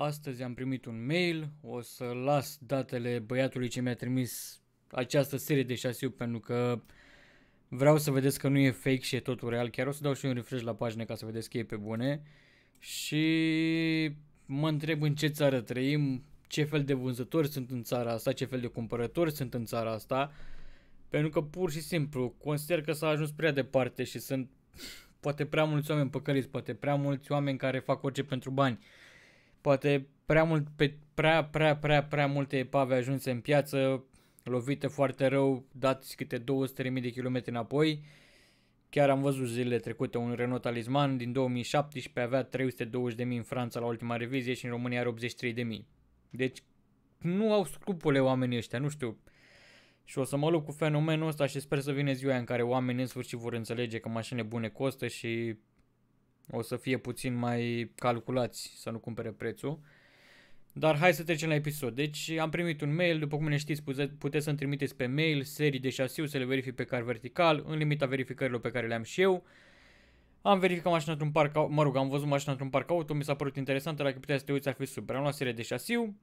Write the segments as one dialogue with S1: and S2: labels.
S1: Astăzi am primit un mail, o să las datele băiatului ce mi-a trimis această serie de șasiu pentru că vreau să vedeți că nu e fake și e totul real. Chiar o să dau și un refresh la pagină ca să vedeți că e pe bune. Și mă întreb în ce țară trăim, ce fel de vânzători sunt în țara asta, ce fel de cumpărători sunt în țara asta. Pentru că pur și simplu consider că s-a ajuns prea departe și sunt poate prea mulți oameni păcăliți, poate prea mulți oameni care fac orice pentru bani. Poate prea, mult, pe, prea, prea, prea, prea multe epave ajunse în piață, lovite foarte rău, dați câte 200.000 de km înapoi. Chiar am văzut zilele trecute un Renault Talisman din 2017 avea 320.000 în Franța la ultima revizie și în România are 83.000. Deci nu au scrupule oamenii ăștia, nu știu. Și o să mă lupt cu fenomenul ăsta și sper să vină ziua în care oamenii în sfârșit vor înțelege că mașinile bune costă și o să fie puțin mai calculați să nu cumpere prețul. Dar hai să trecem la episod. Deci am primit un mail, după cum ne știți, puteți să-mi trimiteți pe mail serii de șasiu, să le verific pe car vertical, în limita verificărilor pe care le am și eu. Am verificat mașina într-un parc, mă rog, am văzut mașina într-un parc auto, mi s-a părut interesant dacă puteți să te uiți ar fi super. Am luat serie de șasiu,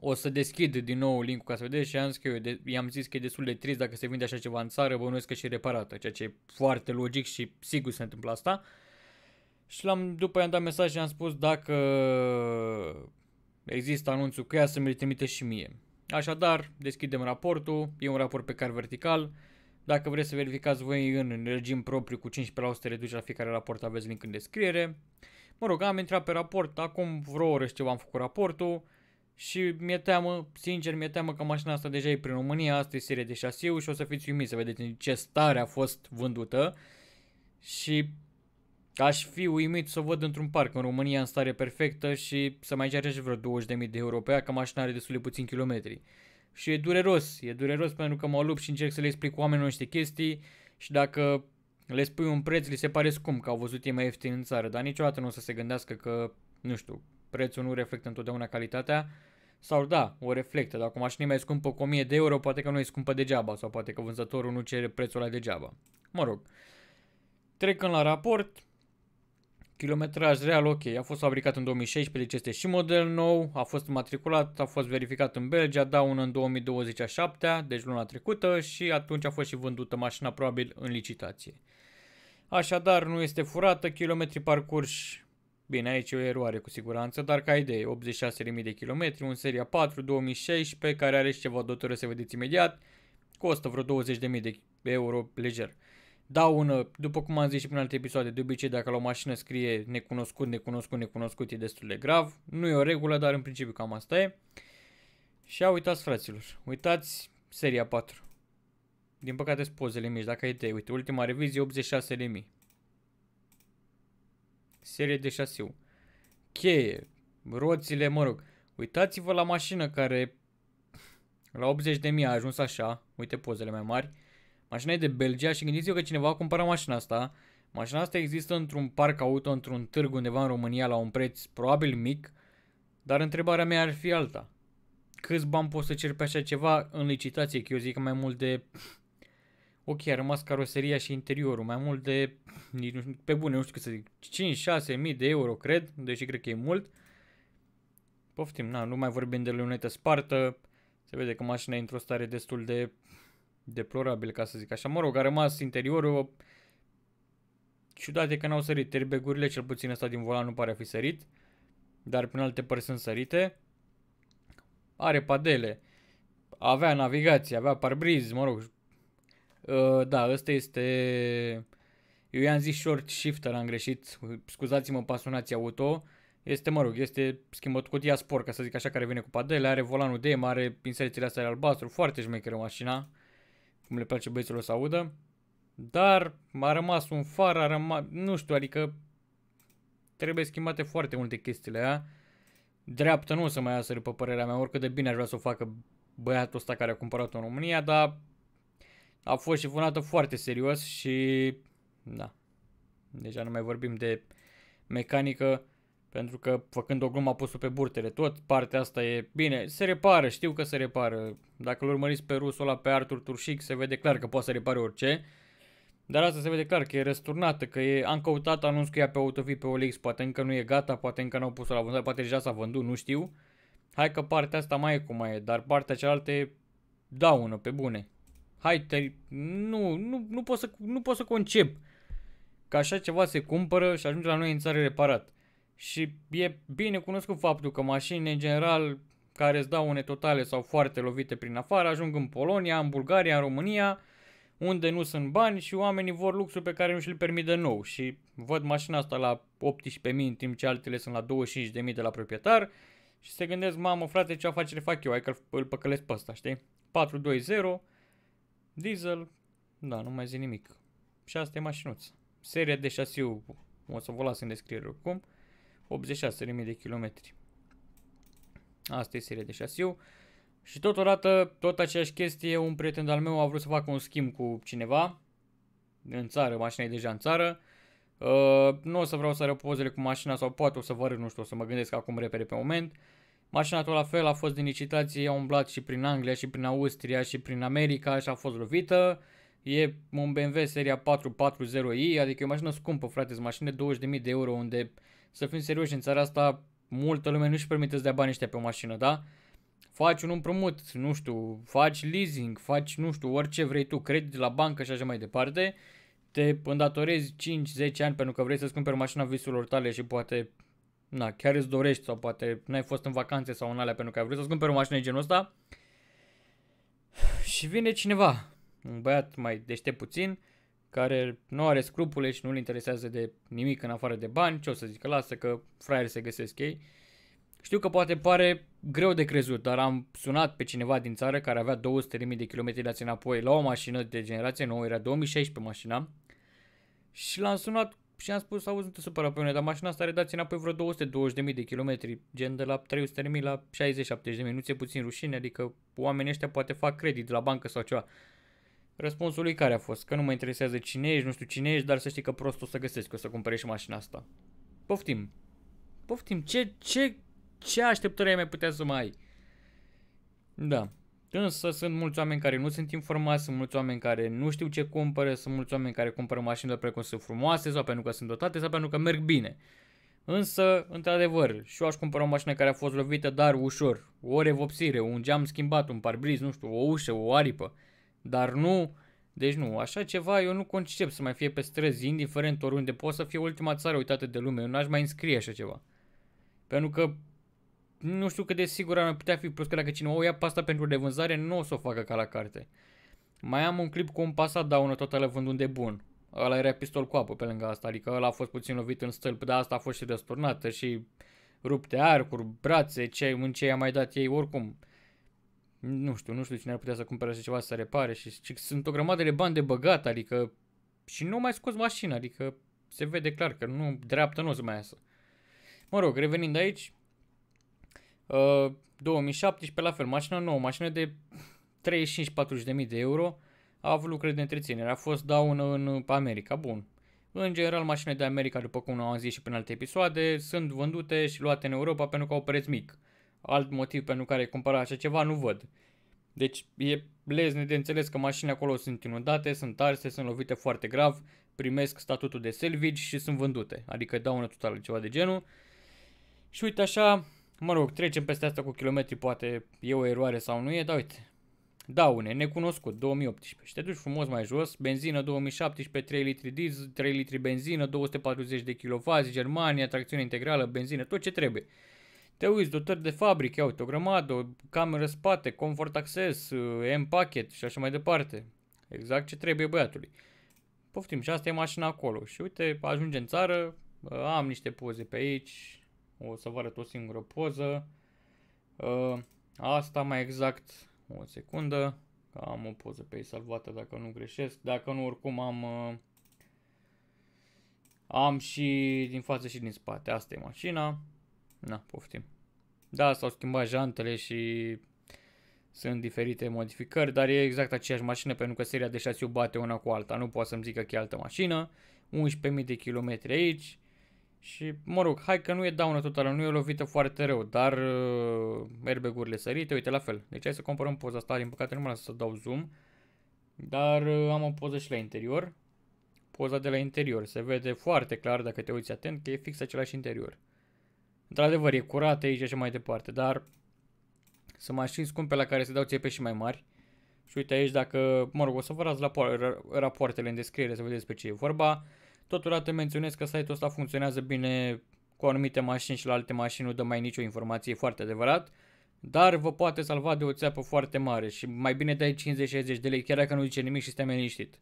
S1: o să deschid din nou linkul ca să vedeți și am zis că eu de, i-am zis că e destul de trist dacă se vinde așa ceva în țară, bănuiesc că și reparată, ceea ce e foarte logic și sigur se întâmplă asta. Uh, și l-am, după i-am dat mesaj și am spus dacă există anunțul că ea să mi-l trimite și mie. Așadar, deschidem raportul, e un raport pe care vertical. Dacă vreți să verificați voi în regim propriu cu 15% reducere la fiecare raport, aveți link în descriere. Mă rog, am intrat pe raport, acum vreo oră și ceva am făcut raportul și mi-e teamă, sincer, mi-e teamă că mașina asta deja e prin România, asta e serie de șasiu și o să fiți uimiți să vedeți în ce stare a fost vândută. Și Aș fi uimit să o văd într-un parc în România în stare perfectă și să mai ceară și vreo 20.000 de euro pe ea, că mașina are destul de puțin kilometri. Și e dureros, e dureros pentru că mă lupt și încerc să le explic oamenilor niște chestii și dacă le spui un preț, li se pare scump că au văzut ei mai ieftin în țară, dar niciodată nu o să se gândească că, nu știu, prețul nu reflectă întotdeauna calitatea sau da, o reflectă, dar acum mașina mai scumpă cu 1000 de euro, poate că nu e scumpă degeaba sau poate că vânzătorul nu cere prețul ăla degeaba. Mă rog, trecând la raport, Kilometraj real, ok, a fost fabricat în 2016, deci este și model nou, a fost matriculat, a fost verificat în Belgia, da, un în 2027, deci luna trecută și atunci a fost și vândută mașina probabil în licitație. Așadar, nu este furată, kilometri parcurși, bine, aici e o eroare cu siguranță, dar ca idee, 86.000 de kilometri, un seria 4, 2016, care are și ceva dotări, să vedeți imediat, costă vreo 20.000 de euro lejer daună, după cum am zis și prin alte episoade, de obicei dacă la o mașină scrie necunoscut, necunoscut, necunoscut, e destul de grav. Nu e o regulă, dar în principiu cam asta e. Și a uitați, fraților, uitați seria 4. Din păcate sunt pozele mici, dacă ai te, uite, ultima revizie 86.000. Serie de șasiu. Cheie, roțile, mă rog. Uitați-vă la mașină care la 80.000 a ajuns așa, uite pozele mai mari, Mașina e de Belgia și gândiți-vă că cineva a cumpărat mașina asta. Mașina asta există într-un parc auto, într-un târg undeva în România la un preț probabil mic, dar întrebarea mea ar fi alta. Câți bani poți să ceri pe așa ceva în licitație? Că eu zic mai mult de... Ok, a rămas caroseria și interiorul, mai mult de, pe bune, nu știu cât să zic, 5-6 mii de euro, cred, deși cred că e mult. Poftim, na, nu mai vorbim de lunetă spartă, se vede că mașina e într-o stare destul de deplorabil, ca să zic așa. Mă rog, a rămas interiorul ciudate că n-au sărit terbegurile, cel puțin ăsta din volan nu pare a fi sărit, dar prin alte părți sunt sărite. Are padele, avea navigație, avea parbriz, mă rog. Uh, da, ăsta este... Eu i-am zis short shifter, am greșit, scuzați-mă pasunați auto. Este, mă rog, este schimbat cutia sport, ca să zic așa, care vine cu padele, are volanul de, are inserțiile astea albastru, foarte șmecheră mașina cum le place băieților să audă, dar a rămas un far, a rămas, nu știu, adică trebuie schimbate foarte multe chestiile aia. Dreaptă nu o să mai iasă, după părerea mea, oricât de bine aș vrea să o facă băiatul ăsta care a cumpărat-o în România, dar a fost vânată foarte serios și... Da. Deja nu mai vorbim de mecanică. Pentru că, făcând o glumă, a pus pe burtele tot. Partea asta e bine. Se repară, știu că se repară. Dacă îl urmăriți pe rusul ăla, pe Artur Turșic, se vede clar că poate să repare orice. Dar asta se vede clar că e răsturnată, că e, am căutat anunț cu ea pe AutoFi, pe OLX, poate încă nu e gata, poate încă n-au pus-o la vânzare, poate deja s-a vândut, nu știu. Hai că partea asta mai e cum mai e, dar partea cealaltă e daună, pe bune. Hai, te, nu, nu, nu, pot să, nu pot să concep că așa ceva se cumpără și ajunge la noi în țară reparat. Și e bine cunoscut faptul că mașini, în general, care îți dau une totale sau foarte lovite prin afară, ajung în Polonia, în Bulgaria, în România, unde nu sunt bani și oamenii vor luxul pe care nu și-l permite nou și văd mașina asta la 18.000 în timp ce altele sunt la 25.000 de la proprietar și se gândesc, mamă frate, ce afacere fac eu, hai că îl păcălesc pe ăsta, știi? 420, diesel, da, nu mai zic nimic. Și asta e mașinuță. Serie de șasiu, o să vă las în descriere oricum. 86.000 de kilometri. Asta e seria de șasiu. Și totodată, tot aceeași chestie, un prieten al meu a vrut să facă un schimb cu cineva în țară, mașina e deja în țară. Uh, nu o să vreau să arăt pozele cu mașina sau poate o să vă arăt, nu știu, o să mă gândesc acum repede pe moment. Mașina tot la fel a fost din licitație, a umblat și prin Anglia și prin Austria și prin America și a fost lovită. Uh, E un BMW seria 440i, adică e o mașină scumpă, frate, o mașină de 20.000 de euro, unde, să fim serioși, în țara asta multă lume nu-și permite să dea bani ăștia pe o mașină, da? Faci un împrumut, nu știu, faci leasing, faci, nu știu, orice vrei tu, credit la bancă și așa mai departe, te îndatorezi 5-10 ani pentru că vrei să-ți cumperi mașina visurilor tale și poate, na, chiar îți dorești sau poate n-ai fost în vacanțe sau în alea pentru că ai vrut să-ți cumperi o mașină de genul ăsta și vine cineva un băiat mai deștept puțin, care nu are scrupule și nu-l interesează de nimic în afară de bani, ce o să zică, lasă că fraier se găsesc ei. Știu că poate pare greu de crezut, dar am sunat pe cineva din țară care avea 200.000 de kilometri de înapoi la o mașină de generație nouă, era 2016 mașina, și l-am sunat și am spus, auzi, nu te supăra pe mine, dar mașina asta are dați înapoi vreo 220.000 de kilometri, gen de la 300.000 la 60-70.000, nu ți-e puțin rușine, adică oamenii ăștia poate fac credit de la bancă sau ceva. Răspunsul lui care a fost? Că nu mă interesează cine ești, nu știu cine ești, dar să știi că prost o să găsesc, o să cumperi și mașina asta. Poftim. Poftim. Ce, ce, ce așteptări ai mai putea să mai ai? Da. Însă sunt mulți oameni care nu sunt informați, sunt mulți oameni care nu știu ce cumpără, sunt mulți oameni care cumpără mașini doar precum sunt frumoase sau pentru că sunt dotate sau pentru că merg bine. Însă, într-adevăr, și eu aș cumpăra o mașină care a fost lovită, dar ușor. O revopsire, un geam schimbat, un parbriz, nu știu, o ușă, o aripă. Dar nu, deci nu, așa ceva eu nu concep să mai fie pe străzi, indiferent oriunde, poate să fie ultima țară uitată de lume, eu n-aș mai înscrie așa ceva. Pentru că nu știu cât de sigur ar putea fi, plus că dacă cineva o ia pasta pentru de vânzare, nu o să o facă ca la carte. Mai am un clip cu un pasat daună totală vând un de bun. Ăla era pistol cu apă pe lângă asta, adică ăla a fost puțin lovit în stâlp, dar asta a fost și răsturnată și rupte arcuri, brațe, ce, în ce i-a mai dat ei oricum nu știu, nu știu cine ar putea să cumpere așa ceva să repare și și sunt o grămadă de bani de băgat, adică și nu mai scos mașina, adică se vede clar că nu, dreaptă nu o să mai iasă. Mă rog, revenind aici, uh, 2017 la fel, mașina nouă, mașină de 35-40 de mii de euro, a avut lucruri de întreținere, a fost daună în America, bun. În general, mașinile de America, după cum am zis și prin alte episoade, sunt vândute și luate în Europa pentru că au preț mic alt motiv pentru care cumpărat așa ceva nu văd. Deci e lezne de înțeles că mașinile acolo sunt inundate, sunt arse, sunt lovite foarte grav, primesc statutul de salvage și sunt vândute, adică daună totală, ceva de genul. Și uite așa, mă rog, trecem peste asta cu kilometri, poate e o eroare sau nu e, dar uite. Daune, necunoscut, 2018. Și te duci frumos mai jos, benzină 2017, 3 litri diesel, 3 litri benzină, 240 de kW, Germania, tracțiune integrală, benzină, tot ce trebuie. Te uiți, dotări de fabrică, uite, o grămadă, o cameră spate, comfort access, uh, M-pachet și așa mai departe. Exact ce trebuie băiatului. Poftim, și asta e mașina acolo. Și uite, ajunge în țară, uh, am niște poze pe aici, o să vă arăt o singură poză. Uh, asta mai exact, o secundă, am o poză pe ei salvată dacă nu greșesc. Dacă nu, oricum am... Am și din față și din spate. Asta e mașina. Na, poftim. Da, s-au schimbat jantele și sunt diferite modificări, dar e exact aceeași mașină pentru că seria de șasiu bate una cu alta. Nu pot să-mi zică că e altă mașină. 11.000 de kilometri aici. Și, mă rog, hai că nu e daună totală, nu e lovită foarte rău, dar uh, airbag-urile sărite, uite, la fel. Deci hai să comparăm poza asta, din păcate nu mă las să dau zoom, dar uh, am o poză și la interior. Poza de la interior, se vede foarte clar dacă te uiți atent că e fix același interior. Într-adevăr, e curat aici și așa mai departe, dar sunt mașini scumpe la care se dau țepe și mai mari. Și uite aici, dacă, mă rog, o să vă la rapoartele în descriere să vedeți pe ce e vorba. Totodată menționez că site-ul ăsta funcționează bine cu anumite mașini și la alte mașini nu dă mai nicio informație, foarte adevărat. Dar vă poate salva de o țeapă foarte mare și mai bine dai 50-60 de lei chiar dacă nu zice nimic și stai liniștit.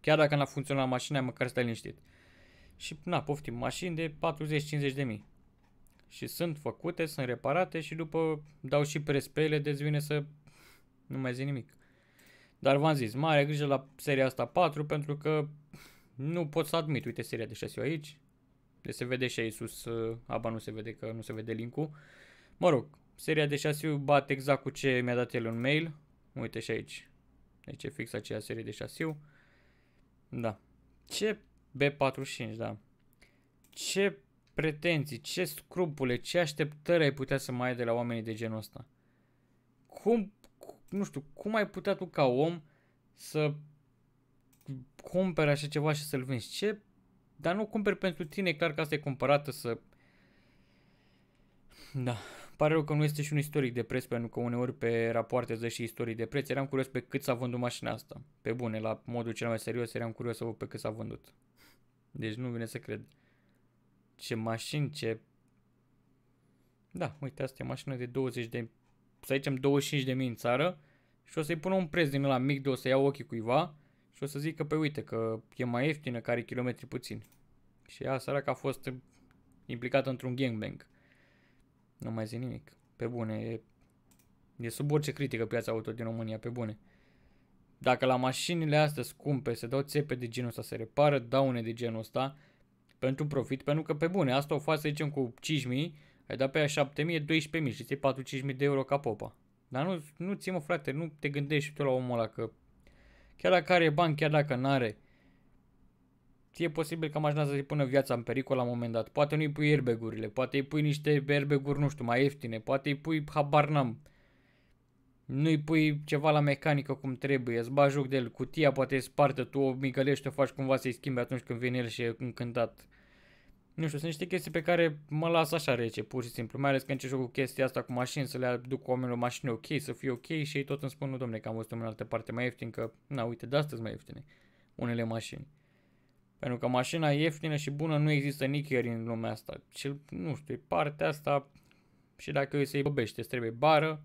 S1: Chiar dacă n-a funcționat mașina, măcar stai liniștit. Și na, poftim, mașini de 40-50 de mii și sunt făcute, sunt reparate și după dau și pe ele, deci vine să nu mai zic nimic. Dar v-am zis, mare grijă la seria asta 4 pentru că nu pot să admit, uite seria de șasiu aici, De se vede și aici sus, uh, aba nu se vede că nu se vede linkul. Mă rog, seria de șasiu bate exact cu ce mi-a dat el un mail, uite și aici, aici e fix aceea serie de șasiu. Da, ce B45, da, ce pretenții, ce scrupule, ce așteptări ai putea să mai ai de la oamenii de genul ăsta? Cum, nu știu, cum ai putea tu ca om să cumperi așa ceva și să-l vinzi? Ce? Dar nu cumperi pentru tine, clar că asta e cumpărată să... Da, pare rău că nu este și un istoric de preț, pentru că uneori pe rapoarte dă și istorii de preț. Eram curios pe cât s-a vândut mașina asta. Pe bune, la modul cel mai serios, eram curios să văd pe cât s-a vândut. Deci nu vine să cred ce mașini, ce... Da, uite, asta e mașină de 20 de... Să zicem 25 de mii în țară și o să-i pun un preț din la mic de o să iau ochii cuiva și o să zic că, pe păi, uite, că e mai ieftină, care kilometri puțin. Și ea, săraca, a fost implicată într-un gangbang. Nu mai zic nimic. Pe bune, e, e sub orice critică piața auto din România, pe bune. Dacă la mașinile astea scumpe se dau țepe de genul ăsta, se repară daune de genul ăsta, pentru profit, pentru că pe bune, asta o faci să zicem cu 5.000, ai dat pe aia 7.000, 12.000 și ți 45.000 de euro ca popa. Dar nu, nu ți mă frate, nu te gândești tu la omul ăla că chiar dacă are bani, chiar dacă n-are, e posibil ca mașina să-i pună viața în pericol la un moment dat. Poate nu-i pui airbag poate îi pui niște airbag nu știu, mai ieftine, poate îi pui habar n-am nu-i pui ceva la mecanică cum trebuie, îți bagi joc de el, cutia poate e spartă, tu o migălești, o faci cumva să-i schimbi atunci când vine el și e încântat. Nu știu, sunt niște chestii pe care mă las așa rece, pur și simplu, mai ales când încerc cu chestia asta cu mașini, să le aduc oamenilor mașini ok, să fie ok și ei tot îmi spun, nu domne, că am văzut în altă parte mai ieftin, că, na, uite, de astăzi mai ieftine unele mașini. Pentru că mașina ieftină și bună nu există nicăieri în lumea asta. Și, nu știu, partea asta și dacă îi se-i băbește, trebuie bară,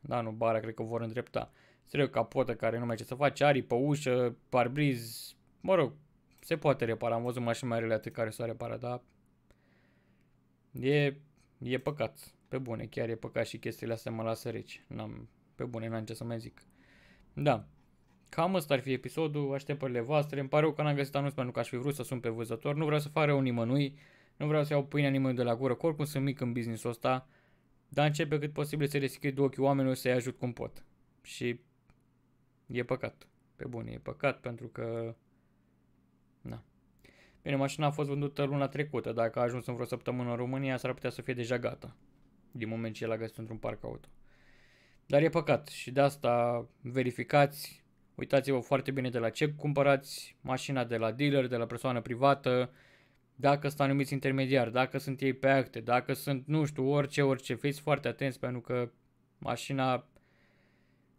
S1: da, nu, bara cred că vor îndrepta. Trebuie capotă care nu mai ce să faci, pe ușă, parbriz, mă rog, se poate repara. Am văzut mașini mai rele atât care s-au reparat, dar e, e păcat. Pe bune, chiar e păcat și chestiile astea mă lasă reci. N-am, pe bune, n-am ce să mai zic. Da. Cam ăsta ar fi episodul, așteptările voastre. Îmi pare rău că n-am găsit anunț pentru că aș fi vrut să sun pe văzător. Nu vreau să fac rău nimănui, nu vreau să iau pâinea nimănui de la gură, oricum sunt mic în business-ul ăsta dar încep pe cât posibil să deschid ochii oamenilor să-i ajut cum pot. Și e păcat. Pe bune, e păcat pentru că... Na. Bine, mașina a fost vândută luna trecută. Dacă a ajuns în vreo săptămână în România, s-ar putea să fie deja gata. Din moment ce l-a găsit într-un parc auto. Dar e păcat și de asta verificați, uitați-vă foarte bine de la ce cumpărați mașina, de la dealer, de la persoană privată, dacă sunt anumiți intermediari, dacă sunt ei pe acte, dacă sunt, nu știu, orice, orice, fiți foarte atenți pentru că mașina,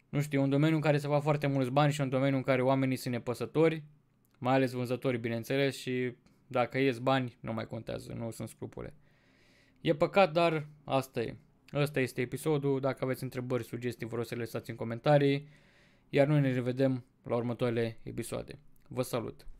S1: nu știu, e un domeniu în care se fac foarte mulți bani și un domeniu în care oamenii sunt nepăsători, mai ales vânzători, bineînțeles, și dacă ies bani, nu mai contează, nu sunt scrupule. E păcat, dar asta e. Ăsta este episodul, dacă aveți întrebări, sugestii, vă rog să le lăsați în comentarii, iar noi ne revedem la următoarele episoade. Vă salut!